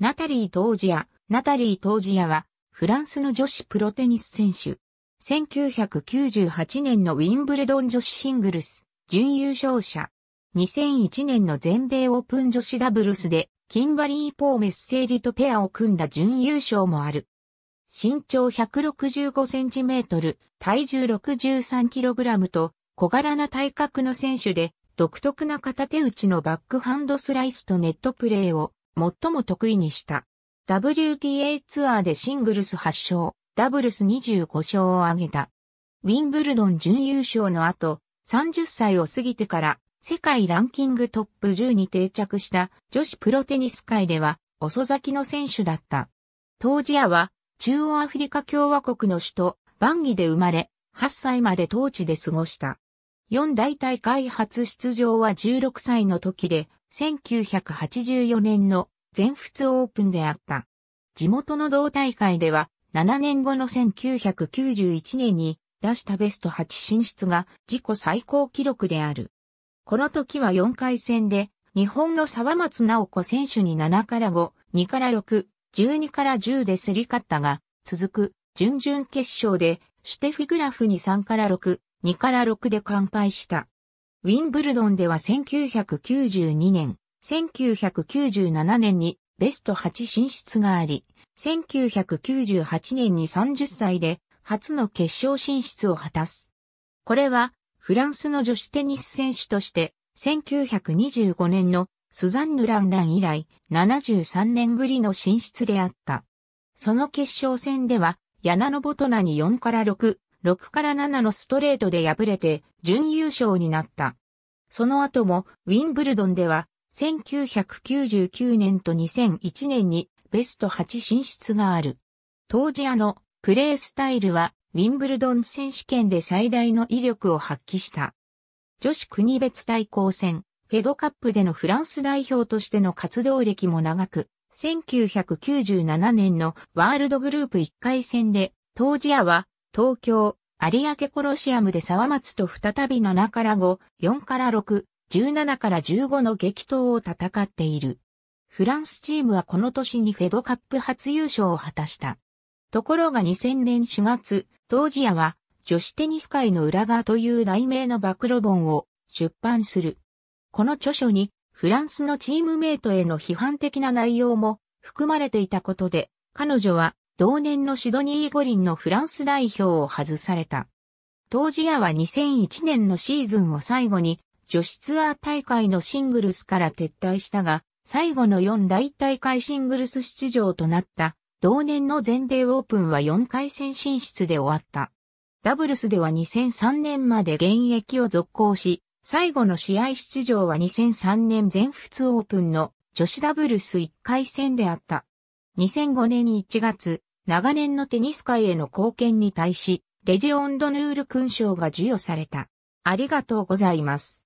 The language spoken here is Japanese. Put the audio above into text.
ナタリー・トージア。ナタリー・トージアは、フランスの女子プロテニス選手。1998年のウィンブルドン女子シングルス、準優勝者。2001年の全米オープン女子ダブルスで、キンバリー・ポー・メッセーリとペアを組んだ準優勝もある。身長165センチメートル、体重63キログラムと、小柄な体格の選手で、独特な片手打ちのバックハンドスライスとネットプレーを最も得意にした。WTA ツアーでシングルス8勝、ダブルス25勝を挙げた。ウィンブルドン準優勝の後、30歳を過ぎてから世界ランキングトップ10に定着した女子プロテニス界では遅咲きの選手だった。当時やは中央アフリカ共和国の首都バンギで生まれ、8歳まで当地で過ごした。四大大会初出場は16歳の時で1984年の全仏オープンであった。地元の同大会では、7年後の1991年に出したベスト8進出が自己最高記録である。この時は4回戦で、日本の沢松直子選手に7から5、2から6、12から10ですり勝ったが、続く準々決勝で、シュテフィグラフに3から6、2から6で完敗した。ウィンブルドンでは1992年、1997年にベスト8進出があり、1998年に30歳で初の決勝進出を果たす。これはフランスの女子テニス選手として1925年のスザンヌ・ランラン以来73年ぶりの進出であった。その決勝戦では、ヤナノボトナに4から6、6から7のストレートで敗れて、準優勝になった。その後もウィンブルドンでは1999年と2001年にベスト8進出がある。当時あのプレースタイルはウィンブルドン選手権で最大の威力を発揮した。女子国別対抗戦、フェドカップでのフランス代表としての活動歴も長く、1997年のワールドグループ1回戦で、当時アは東京、有明コロシアムで沢松と再び7から5、4から6、17から15の激闘を戦っている。フランスチームはこの年にフェドカップ初優勝を果たした。ところが2000年4月、当時屋は女子テニス界の裏側という題名の暴露本を出版する。この著書にフランスのチームメイトへの批判的な内容も含まれていたことで、彼女は同年のシドニー五輪のフランス代表を外された。当時屋は2001年のシーズンを最後に女子ツアー大会のシングルスから撤退したが、最後の4大大会シングルス出場となった同年の全米オープンは4回戦進出で終わった。ダブルスでは2003年まで現役を続行し、最後の試合出場は2003年全仏オープンの女子ダブルス1回戦であった。2005年1月、長年のテニス界への貢献に対し、レジオンドヌール勲章が授与された。ありがとうございます。